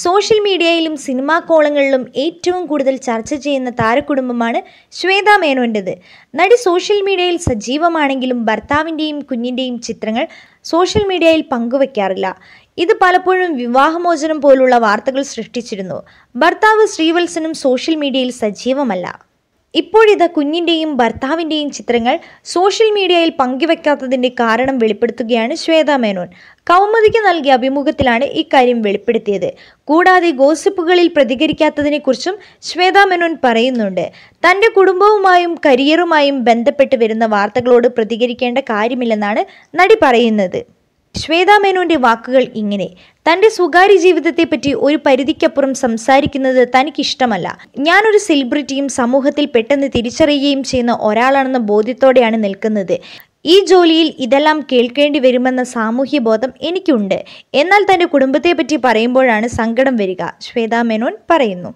social മീഡിയയിലും cinema കോളങ്ങളിലും ഏറ്റവും കൂടുതൽ ചർച്ച ചെയ്യുന്ന താരകുടുംബമാണ് ശ്വേത മേനോൻ്റെത് നടി സോഷ്യൽ മീഡിയയിൽ സജീവമാണെങ്കിലും ഭർത്താവിൻ്റെയും കുഞ്ഞിൻ്റെയും ചിത്രങ്ങൾ സോഷ്യൽ മീഡിയയിൽ പങ്കുവയ്ക്കാറില്ല ഇത് പലപ്പോഴും വിവാഹമോചനം പോലുള്ള വാർത്തകൾ സൃഷ്ടിച്ചിരുന്നു ഭർത്താവ് ശ്രീവത്സനും സോഷ്യൽ മീഡിയയിൽ സജീവമല്ല ഇപ്പോഴിത് കുഞ്ഞിൻ്റെയും ഭർത്താവിൻ്റെയും ചിത്രങ്ങൾ സോഷ്യൽ മീഡിയയിൽ പങ്കുവെക്കാത്തതിൻ്റെ കാരണം വെളിപ്പെടുത്തുകയാണ് ശ്വേത മേനോൻ കൗമുദിക്ക് നൽകിയ അഭിമുഖത്തിലാണ് ഇക്കാര്യം വെളിപ്പെടുത്തിയത് കൂടാതെ ഗോസിപ്പുകളിൽ പ്രതികരിക്കാത്തതിനെക്കുറിച്ചും ശ്വേത മേനോൻ പറയുന്നുണ്ട് തൻ്റെ കുടുംബവുമായും കരിയറുമായും ബന്ധപ്പെട്ട് വരുന്ന വാർത്തകളോട് പ്രതികരിക്കേണ്ട കാര്യമില്ലെന്നാണ് നടി പറയുന്നത് ശ്വേതാ മേനോന്റെ വാക്കുകൾ ഇങ്ങനെ തന്റെ സ്വകാര്യ ജീവിതത്തെപ്പറ്റി ഒരു പരിധിക്കപ്പുറം സംസാരിക്കുന്നത് തനിക്കിഷ്ടമല്ല ഞാനൊരു സെലിബ്രിറ്റിയും സമൂഹത്തിൽ പെട്ടെന്ന് തിരിച്ചറിയുകയും ചെയ്യുന്ന ഒരാളാണെന്ന ബോധ്യത്തോടെയാണ് നിൽക്കുന്നത് ഈ ജോലിയിൽ ഇതെല്ലാം കേൾക്കേണ്ടി വരുമെന്ന സാമൂഹ്യ ബോധം എനിക്കുണ്ട് എന്നാൽ തന്റെ കുടുംബത്തെപ്പറ്റി പറയുമ്പോഴാണ് സങ്കടം വരിക ശ്വേതാ മേനോൻ പറയുന്നു